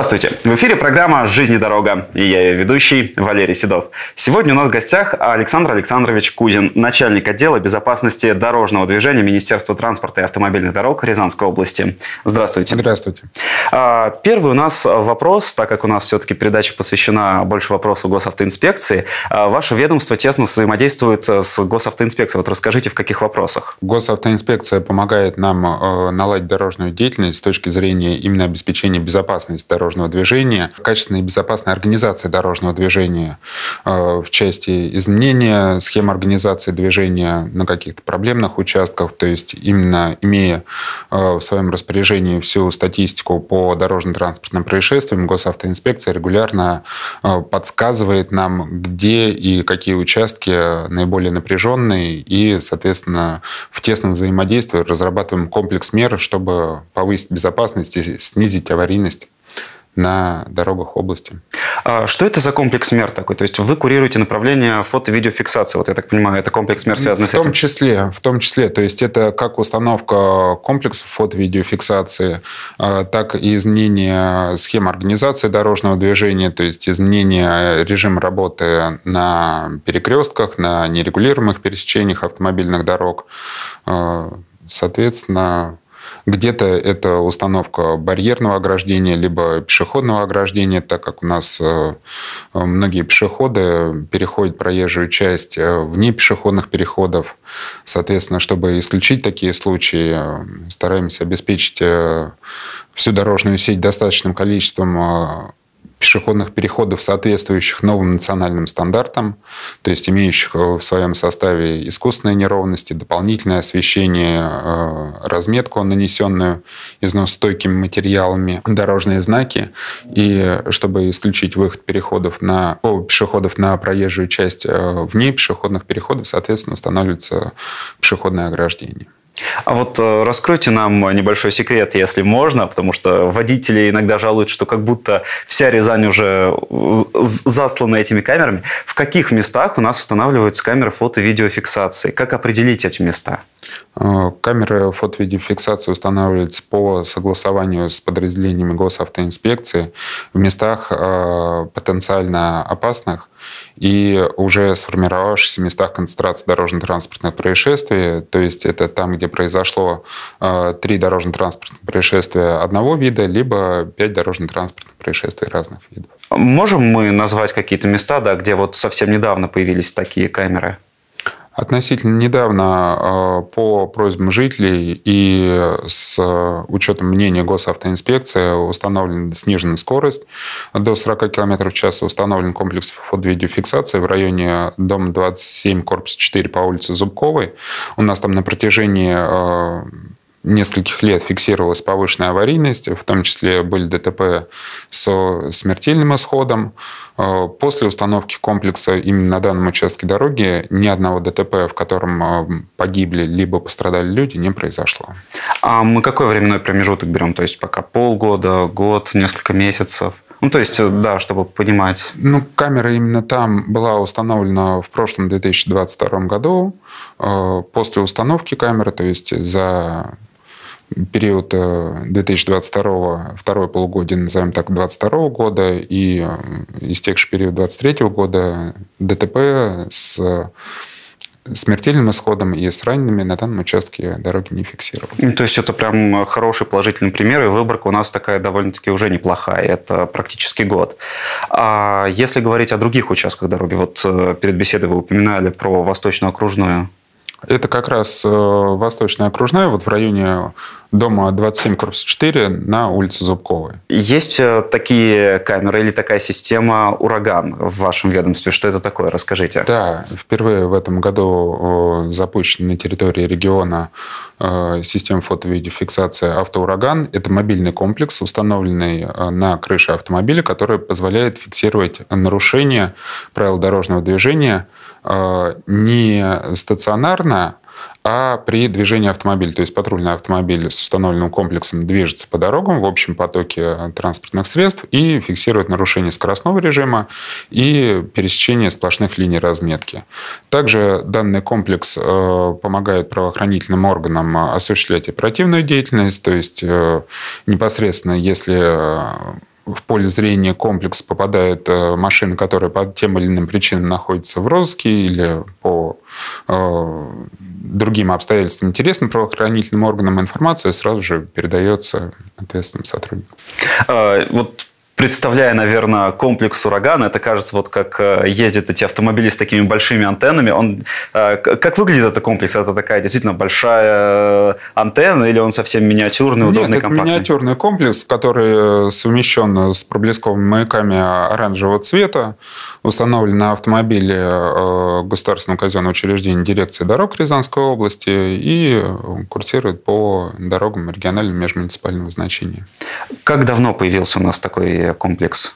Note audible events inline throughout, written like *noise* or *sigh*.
Здравствуйте! В эфире программа «Жизнь и дорога» и я ее ведущий Валерий Седов. Сегодня у нас в гостях Александр Александрович Кузин, начальник отдела безопасности дорожного движения Министерства транспорта и автомобильных дорог Рязанской области. Здравствуйте! Здравствуйте! А, первый у нас вопрос, так как у нас все-таки передача посвящена больше вопросу госавтоинспекции. А, ваше ведомство тесно взаимодействует с госавтоинспекцией. Вот расскажите, в каких вопросах? Госавтоинспекция помогает нам э, наладить дорожную деятельность с точки зрения именно обеспечения безопасности дорожного дорожного движения, качественной и безопасной организации дорожного движения э, в части изменения схем организации движения на каких-то проблемных участках, то есть именно имея э, в своем распоряжении всю статистику по дорожно-транспортным происшествиям, госавтоинспекция регулярно э, подсказывает нам, где и какие участки наиболее напряженные, и, соответственно, в тесном взаимодействии разрабатываем комплекс мер, чтобы повысить безопасность и снизить аварийность на дорогах области. А что это за комплекс мер такой? То есть вы курируете направление фото-видеофиксации, вот я так понимаю, это комплекс мер связан с этим? В том числе, в том числе. То есть это как установка комплексов фото-видеофиксации, а, так и изменение схем организации дорожного движения, то есть изменение режима работы на перекрестках, на нерегулируемых пересечениях автомобильных дорог. А, соответственно, где-то это установка барьерного ограждения, либо пешеходного ограждения, так как у нас э, э, многие пешеходы переходят проезжую часть э, вне пешеходных переходов. Соответственно, чтобы исключить такие случаи, стараемся обеспечить всю дорожную сеть достаточным количеством пешеходных переходов, соответствующих новым национальным стандартам, то есть имеющих э, в своем составе искусственные неровности, дополнительное освещение, э, разметку, нанесенную износостойкими материалами, дорожные знаки. И чтобы исключить выход переходов на, о, пешеходов на проезжую часть э, вне пешеходных переходов, соответственно, устанавливается пешеходное ограждение. А вот э, раскройте нам небольшой секрет, если можно, потому что водители иногда жалуют, что как будто вся Рязань уже э, заслана этими камерами. В каких местах у нас устанавливаются камеры фото-видеофиксации? Как определить эти места? Э, камеры фотовидеофиксации устанавливаются по согласованию с подразделениями госавтоинспекции в местах э, потенциально опасных и уже сформировавшихся местах концентрации дорожно-транспортных происшествий, то есть это там, где произошло э, три дорожно-транспортных происшествия одного вида, либо пять дорожно-транспортных происшествий разных видов. Можем мы назвать какие-то места, да, где вот совсем недавно появились такие камеры? Относительно недавно а, по просьбам жителей и с учетом мнения госавтоинспекции установлена снижена скорость. До 40 км в час установлен комплекс фото-видеофиксации в районе дома 27, корпус 4 по улице Зубковой. У нас там на протяжении а, нескольких лет фиксировалась повышенная аварийность, в том числе были ДТП со смертельным исходом. Э, после установки комплекса именно на данном участке дороги ни одного ДТП, в котором э, погибли либо пострадали люди, не произошло. А мы какой временной промежуток берем? То есть пока полгода, год, несколько месяцев? Ну, то есть, э, да, чтобы понимать. Ну, камера именно там была установлена в прошлом 2022 году. После установки камеры, то есть за период 2022, э, второе полугодие, назовем так, 2022 года и истекший период 2023 года ДТП с э, смертельным исходом и с ранеными на данном участке дороги не фиксировали ну, То есть это прям э, хороший положительный пример, и выборка у нас такая довольно-таки уже неплохая, это практически год. А если говорить о других участках дороги, вот перед беседой вы упоминали про восточную окружную, это как раз э, восточная окружная, вот в районе дома 27, корпус 4 на улице Зубковой. Есть э, такие камеры или такая система «Ураган» в вашем ведомстве? Что это такое? Расскажите. Да, впервые в этом году э, запущена на территории региона система фото-видеофиксации «Автоураган». Это мобильный комплекс, установленный на крыше автомобиля, который позволяет фиксировать нарушения правил дорожного движения – Э, не стационарно, а при движении автомобиля, то есть патрульный автомобиль с установленным комплексом движется по дорогам в общем потоке транспортных средств и фиксирует нарушение скоростного режима и пересечение сплошных линий разметки. Также данный комплекс э, помогает правоохранительным органам осуществлять оперативную деятельность, то есть э, непосредственно если в поле зрения комплекс попадает э, машина, которая по тем или иным причинам находится в розыске или по э, другим обстоятельствам интересным правоохранительным органам, информация сразу же передается ответственным сотрудникам. А, вот представляя, наверное, комплекс урагана, это кажется, вот как э, ездят эти автомобили с такими большими антеннами. Он, э, как выглядит этот комплекс? Это такая действительно большая э, антенна или он совсем миниатюрный, Нет, удобный, Нет, компактный? это миниатюрный комплекс, который совмещен с проблесковыми маяками оранжевого цвета установлен на автомобиле э, государственного казенного учреждения дирекции дорог Рязанской области и э, курсирует по дорогам регионального межмуниципального значения. Как давно появился у нас такой э, комплекс?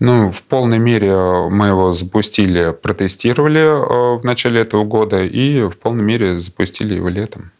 Ну, в полной мере мы его запустили, протестировали в начале этого года и в полной мере запустили его летом.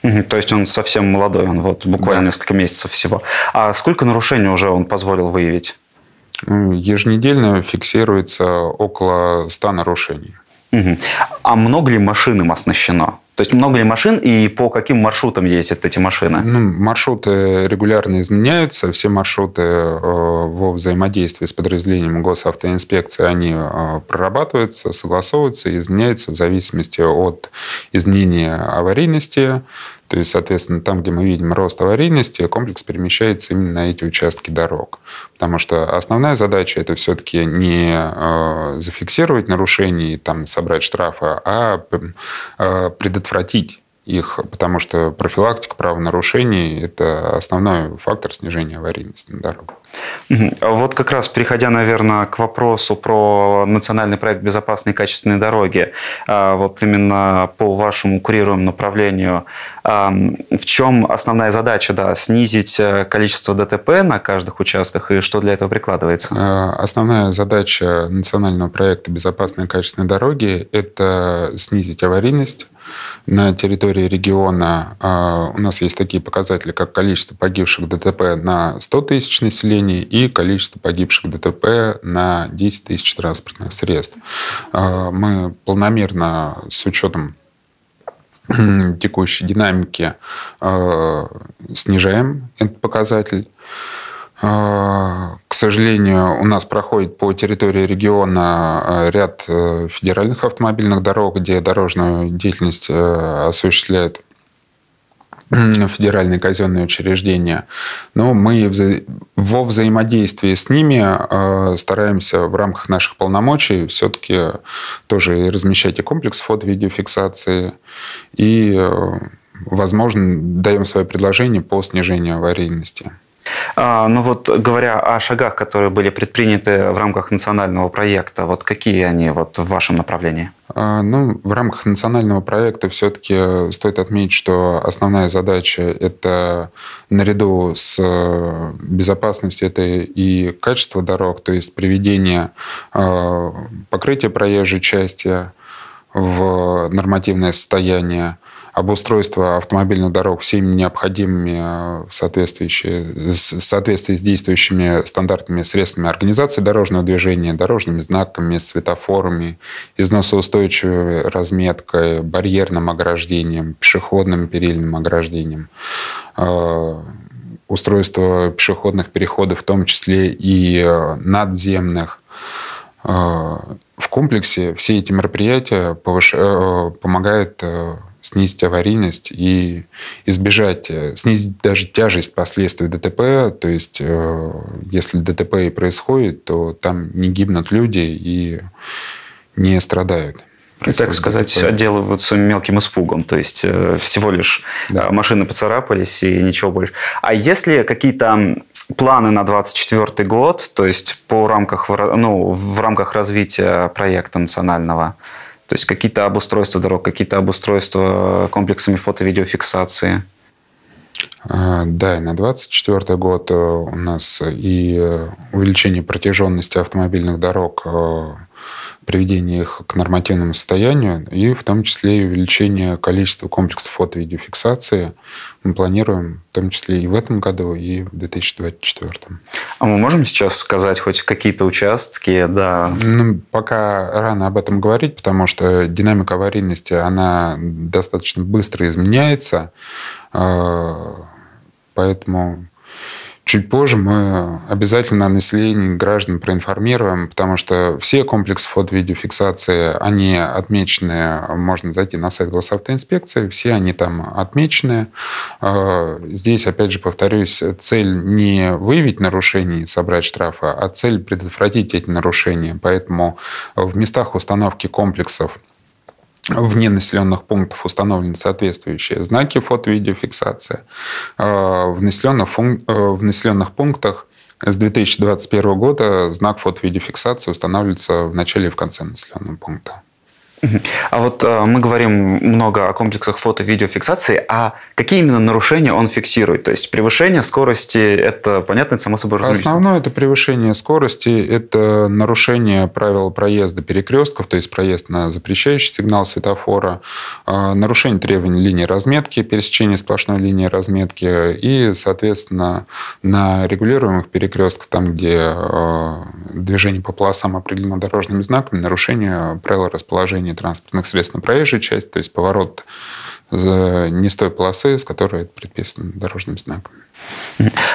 то есть он совсем молодой, он вот буквально да. несколько месяцев всего. А сколько нарушений уже он позволил выявить? Еженедельно фиксируется около 100 нарушений. Угу. А много ли машин им оснащено? То есть много ли машин и по каким маршрутам ездят эти машины? Ну, маршруты регулярно изменяются. Все маршруты э, во взаимодействии с подразделением госавтоинспекции, они э, прорабатываются, согласовываются и изменяются в зависимости от изменения аварийности, то есть, соответственно, там, где мы видим рост аварийности, комплекс перемещается именно на эти участки дорог. Потому что основная задача – это все-таки не э, зафиксировать нарушения и там, собрать штрафы, а эм, э, предотвратить их, потому что профилактика правонарушений – это основной фактор снижения аварийности на дорогах. А вот как раз переходя, наверное, к вопросу про национальный проект «Безопасные и качественные дороги», а, вот именно по вашему курируемому направлению, в чем основная задача, да, снизить э, количество ДТП на каждых участках и что для этого прикладывается? Э, основная задача национального проекта «Безопасные и качественные дороги» – это снизить аварийность, на территории региона а, у нас есть такие показатели, как количество погибших ДТП на 100 тысяч населения, преступлений и количество погибших ДТП на 10 тысяч транспортных средств. А, мы планомерно с учетом *clears throat* текущей динамики а, снижаем этот показатель. А, к сожалению, у нас проходит по территории региона ряд э, федеральных автомобильных дорог, где дорожную деятельность э, осуществляет федеральные казенные учреждения, но мы вза во взаимодействии с ними э, стараемся в рамках наших полномочий все-таки тоже и размещать и комплекс фото-видеофиксации, и, э, возможно, даем свое предложение по снижению аварийности. А, ну вот, говоря о шагах, которые были предприняты в рамках национального проекта, вот какие они вот в вашем направлении? А, ну, в рамках национального проекта все-таки стоит отметить, что основная задача – это наряду с э, безопасностью, это и качество дорог, то есть приведение э, покрытия проезжей части в нормативное состояние, обустройство автомобильных дорог всеми необходимыми э, в соответствии, в соответствии с действующими стандартными средствами организации дорожного движения, дорожными знаками, светофорами, износоустойчивой разметкой, барьерным ограждением, пешеходным перильным ограждением, э, устройство пешеходных переходов, в том числе и э, надземных, Э, в комплексе все эти мероприятия повыш... Э, помогают э, снизить аварийность и избежать, снизить даже тяжесть последствий ДТП. То есть, если ДТП и происходит, то там не гибнут люди и не страдают так сказать, такое. отделываются мелким испугом. То есть э, всего лишь да. А, машины поцарапались и ничего больше. А если какие-то планы на 2024 год, то есть по рамках, ну, в рамках развития проекта национального, то есть какие-то обустройства дорог, какие-то обустройства комплексами фото-видеофиксации? А, да, и на 24 год э, у нас и э, увеличение протяженности автомобильных дорог приведение их к нормативному состоянию и в том числе и увеличение количества комплексов фото-видеофиксации. Мы планируем в том числе и в этом году, и в 2024. А мы можем сейчас сказать хоть какие-то участки? Да. Ну, пока рано об этом говорить, потому что динамика аварийности, она достаточно быстро изменяется. Э, поэтому Чуть позже мы обязательно население граждан проинформируем, потому что все комплексы фото-видеофиксации, они отмечены, можно зайти на сайт госавтоинспекции, все они там отмечены. А, здесь, опять же, повторюсь, цель не выявить нарушение и собрать штрафы, а цель предотвратить эти нарушения. Поэтому в местах установки комплексов Вне населенных пунктов установлены соответствующие знаки фото-видеофиксации. А, в населенных, э, в населенных пунктах с 2021 года знак фото-видеофиксации устанавливается в начале и в конце населенного пункта. А вот э, мы говорим много о комплексах фото-видеофиксации, а какие именно нарушения он фиксирует? То есть превышение скорости – это понятно, это само собой разумеется. Основное – это превышение скорости, это нарушение правил проезда перекрестков, то есть проезд на запрещающий сигнал светофора, э, нарушение требований линии разметки, пересечение сплошной линии разметки и, соответственно, на регулируемых перекрестках, там, где э, движение по полосам определено дорожными знаками, нарушение правил расположения движения транспортных средств на проезжей части, то есть поворот не с той полосы, с которой это предписано дорожным знаком.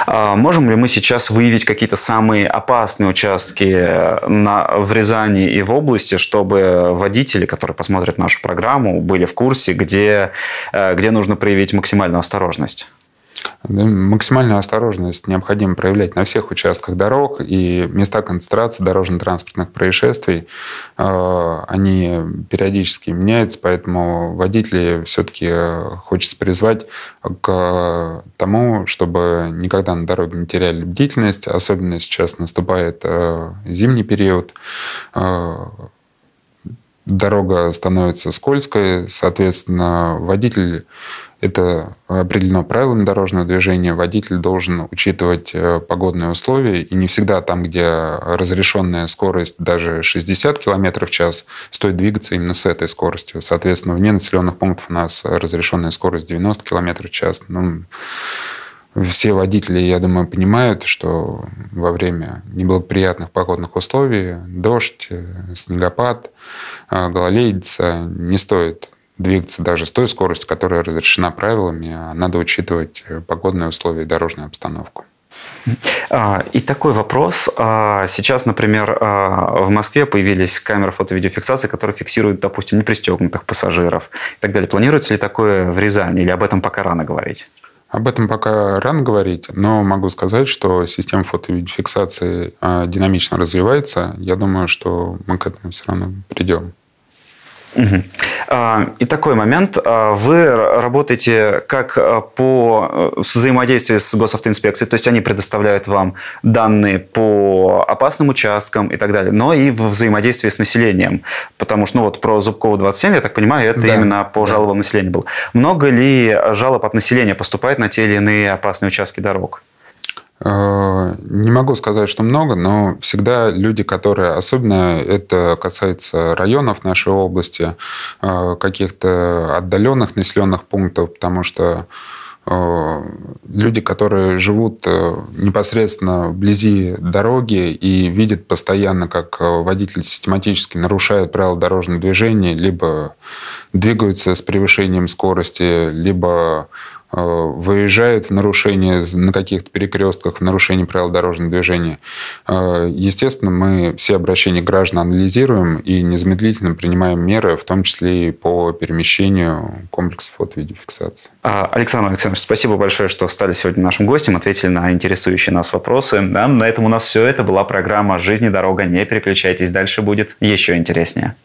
А можем ли мы сейчас выявить какие-то самые опасные участки э, на, в Рязани и в области, чтобы водители, которые посмотрят нашу программу, были в курсе, где, э, где нужно проявить максимальную осторожность? Максимальную осторожность необходимо проявлять на всех участках дорог, и места концентрации дорожно-транспортных происшествий, э, они периодически меняются, поэтому водители все-таки э, хочется призвать к тому, чтобы никогда на дороге не теряли бдительность, особенно сейчас наступает э, зимний период, дорога становится скользкой, соответственно, водитель это определено правилами дорожного движения. Водитель должен учитывать э, погодные условия. И не всегда там, где разрешенная скорость даже 60 км в час, стоит двигаться именно с этой скоростью. Соответственно, вне населенных пунктов у нас разрешенная скорость 90 км в час. Ну, все водители, я думаю, понимают, что во время неблагоприятных погодных условий, дождь, э, снегопад, э, гололедица, не стоит двигаться даже с той скоростью, которая разрешена правилами, а надо учитывать э, погодные условия и дорожную обстановку. А, и такой вопрос. А, сейчас, например, в Москве появились камеры фото-видеофиксации, которые фиксируют, допустим, непристегнутых пассажиров и так далее. Планируется ли такое в Рязани или об этом пока рано говорить? Об этом пока рано говорить, но могу сказать, что система фото-видеофиксации динамично развивается. Я думаю, что мы к этому все равно придем. Угу. А, и такой момент. А, вы работаете как а, по э, взаимодействию с госавтоинспекцией, то есть они предоставляют вам данные по опасным участкам и так далее, но и в взаимодействии с населением. Потому что, ну вот про Зубкова 27, я так понимаю, это да. именно по жалобам населения было. Много ли жалоб от населения поступает на те или иные опасные участки дорог? Э, не могу сказать, что много, но всегда люди, которые, особенно это касается районов нашей области, э, каких-то отдаленных населенных пунктов, потому что э, люди, которые живут непосредственно вблизи дороги и видят постоянно, как водители систематически нарушают правила дорожного движения, либо двигаются с превышением скорости, либо Э, выезжают в нарушение на каких-то перекрестках, в нарушение правил дорожного движения. Э, естественно, мы все обращения граждан анализируем и незамедлительно принимаем меры, в том числе и по перемещению комплексов от видеофиксации а, Александр Александрович, спасибо большое, что стали сегодня нашим гостем, ответили на интересующие нас вопросы. Да, на этом у нас все. Это была программа «Жизнь и дорога». Не переключайтесь, дальше будет еще интереснее.